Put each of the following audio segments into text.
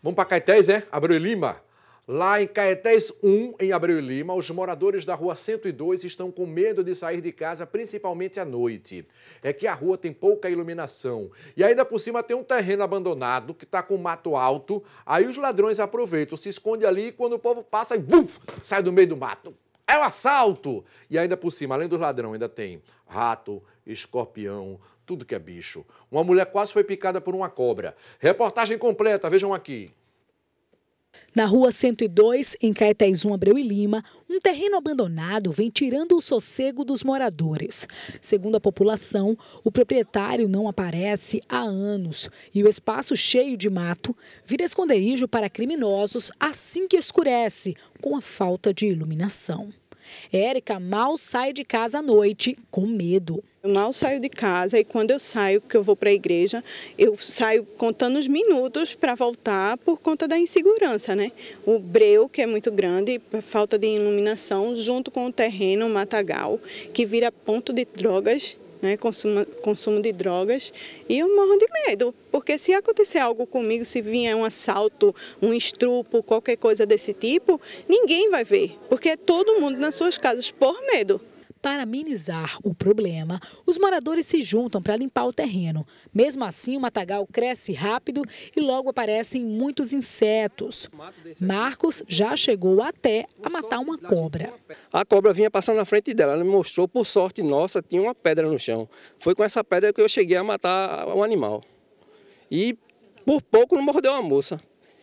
Vamos para Caetés, é? Abreu e Lima. Lá em Caetés 1, em Abreu e Lima, os moradores da rua 102 estão com medo de sair de casa, principalmente à noite. É que a rua tem pouca iluminação. E ainda por cima tem um terreno abandonado que está com mato alto. Aí os ladrões aproveitam, se esconde ali e quando o povo passa, buf, sai do meio do mato. É o assalto! E ainda por cima, além dos ladrão, ainda tem rato, escorpião, tudo que é bicho. Uma mulher quase foi picada por uma cobra. Reportagem completa, vejam aqui. Na rua 102, em Caetés 1 Abreu e Lima, um terreno abandonado vem tirando o sossego dos moradores. Segundo a população, o proprietário não aparece há anos e o espaço cheio de mato vira esconderijo para criminosos assim que escurece, com a falta de iluminação. Érica mal sai de casa à noite com medo. Eu mal saio de casa e quando eu saio, que eu vou para a igreja, eu saio contando os minutos para voltar por conta da insegurança, né? O breu, que é muito grande, falta de iluminação, junto com o terreno, o matagal, que vira ponto de drogas né, consumo, consumo de drogas, e eu morro de medo, porque se acontecer algo comigo, se vier um assalto, um estrupo, qualquer coisa desse tipo, ninguém vai ver, porque é todo mundo nas suas casas por medo. Para minimizar o problema, os moradores se juntam para limpar o terreno. Mesmo assim, o matagal cresce rápido e logo aparecem muitos insetos. Marcos já chegou até a matar uma cobra. A cobra vinha passando na frente dela, ela me mostrou, por sorte nossa, tinha uma pedra no chão. Foi com essa pedra que eu cheguei a matar o animal. E por pouco não mordeu a moça.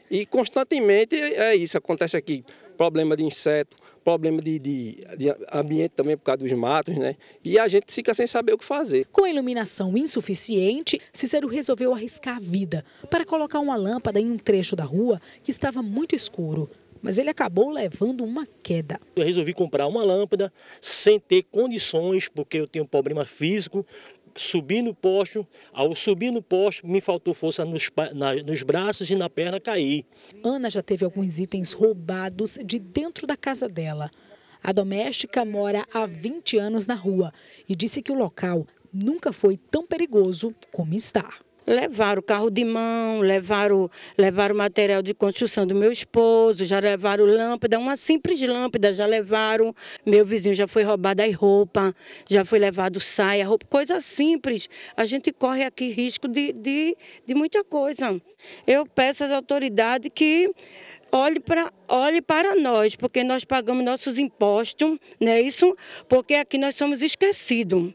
E constantemente é isso, acontece aqui problema de inseto, problema de, de, de, ambiente também por causa dos matos, né? E a gente fica sem saber o que fazer. Com a iluminação insuficiente, Cicero resolveu arriscar a vida para colocar uma lâmpada em um trecho da rua que estava muito escuro. Mas ele acabou levando uma queda. Eu resolvi comprar uma lâmpada sem ter condições, porque eu tenho um problema físico, subi no poste, ao subir no poste, me faltou força nos, na, nos braços e na perna, caí. Ana já teve alguns itens roubados de dentro da casa dela. A doméstica mora há 20 anos na rua e disse que o local nunca foi tão perigoso como está. Levaram carro de mão, levaram, levaram material de construção do meu esposo, já levaram lâmpada, uma simples lâmpada já levaram. Meu vizinho já foi roubado as roupa, já foi levado saia, roupa, coisa simples. A gente corre aqui risco de, de, de muita coisa. Eu peço às autoridades que olhe para olhe para nós, porque nós pagamos nossos impostos, não é isso? Porque aqui nós somos esquecidos.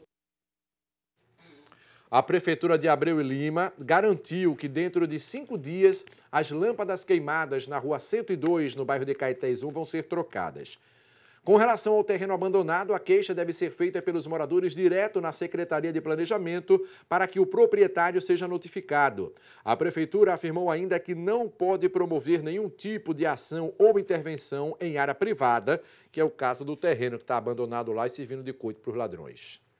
A Prefeitura de Abreu e Lima garantiu que dentro de cinco dias as lâmpadas queimadas na rua 102, no bairro de Caetés 1, vão ser trocadas. Com relação ao terreno abandonado, a queixa deve ser feita pelos moradores direto na Secretaria de Planejamento para que o proprietário seja notificado. A Prefeitura afirmou ainda que não pode promover nenhum tipo de ação ou intervenção em área privada, que é o caso do terreno que está abandonado lá e servindo de coito para os ladrões.